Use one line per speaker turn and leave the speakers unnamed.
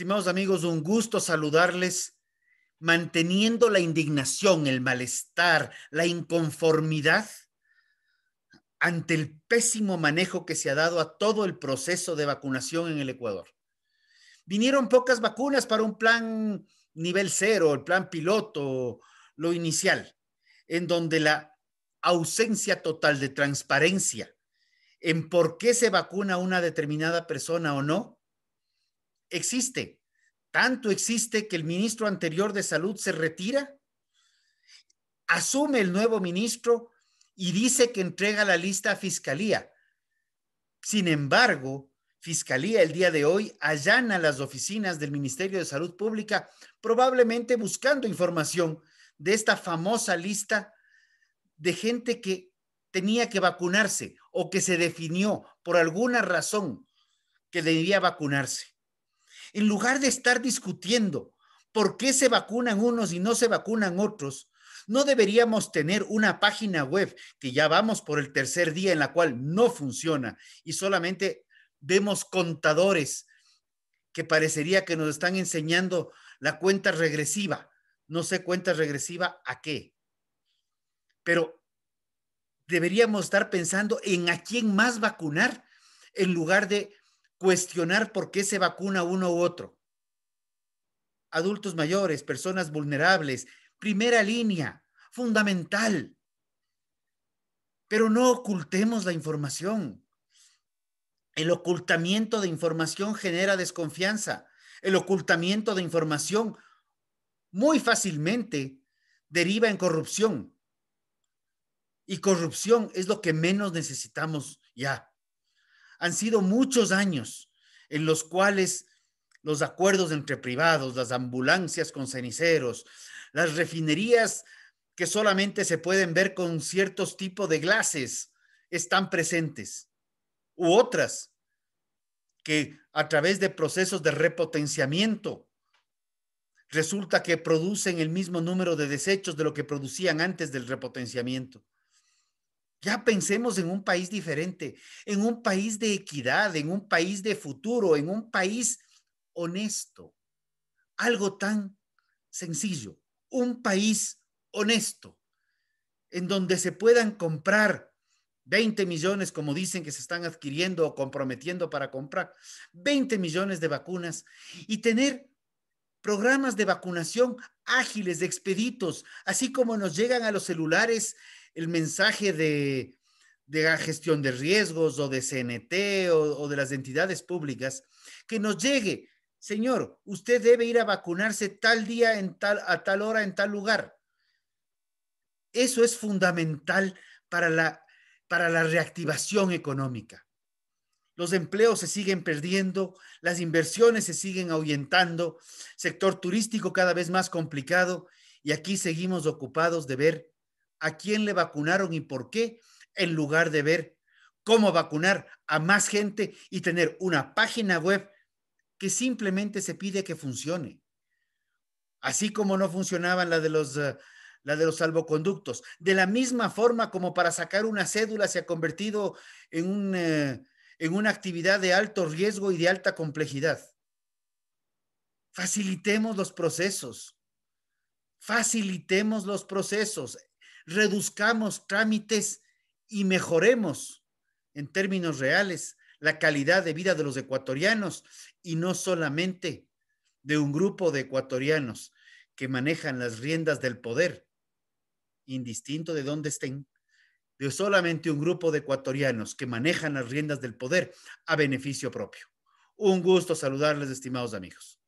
Estimados amigos, un gusto saludarles manteniendo la indignación, el malestar, la inconformidad ante el pésimo manejo que se ha dado a todo el proceso de vacunación en el Ecuador. Vinieron pocas vacunas para un plan nivel cero, el plan piloto, lo inicial, en donde la ausencia total de transparencia en por qué se vacuna una determinada persona o no, existe. Tanto existe que el ministro anterior de salud se retira, asume el nuevo ministro y dice que entrega la lista a fiscalía. Sin embargo, fiscalía el día de hoy allana las oficinas del Ministerio de Salud Pública, probablemente buscando información de esta famosa lista de gente que tenía que vacunarse o que se definió por alguna razón que debía vacunarse. En lugar de estar discutiendo por qué se vacunan unos y no se vacunan otros, no deberíamos tener una página web que ya vamos por el tercer día en la cual no funciona y solamente vemos contadores que parecería que nos están enseñando la cuenta regresiva. No sé cuenta regresiva a qué, pero deberíamos estar pensando en a quién más vacunar en lugar de cuestionar por qué se vacuna uno u otro. Adultos mayores, personas vulnerables, primera línea, fundamental. Pero no ocultemos la información. El ocultamiento de información genera desconfianza. El ocultamiento de información muy fácilmente deriva en corrupción. Y corrupción es lo que menos necesitamos ya han sido muchos años en los cuales los acuerdos entre privados, las ambulancias con ceniceros, las refinerías que solamente se pueden ver con ciertos tipos de glases están presentes, u otras que a través de procesos de repotenciamiento resulta que producen el mismo número de desechos de lo que producían antes del repotenciamiento. Ya pensemos en un país diferente, en un país de equidad, en un país de futuro, en un país honesto. Algo tan sencillo, un país honesto, en donde se puedan comprar 20 millones, como dicen que se están adquiriendo o comprometiendo para comprar, 20 millones de vacunas y tener programas de vacunación ágiles, de expeditos, así como nos llegan a los celulares el mensaje de, la gestión de riesgos o de CNT o, de las entidades públicas, que nos llegue, señor, usted debe ir a vacunarse tal día, en tal, a tal hora, en tal lugar. Eso es fundamental para la, para la reactivación económica. Los empleos se siguen perdiendo, las inversiones se siguen ahuyentando, sector turístico cada vez más complicado y aquí seguimos ocupados de ver a quién le vacunaron y por qué, en lugar de ver cómo vacunar a más gente y tener una página web que simplemente se pide que funcione. Así como no funcionaban la de los, eh, de los salvoconductos. De la misma forma como para sacar una cédula se ha convertido en, un, eh, en una actividad de alto riesgo y de alta complejidad. Facilitemos los procesos. Facilitemos los procesos reduzcamos trámites y mejoremos en términos reales la calidad de vida de los ecuatorianos y no solamente de un grupo de ecuatorianos que manejan las riendas del poder, indistinto de dónde estén, de solamente un grupo de ecuatorianos que manejan las riendas del poder a beneficio propio. Un gusto saludarles, estimados amigos.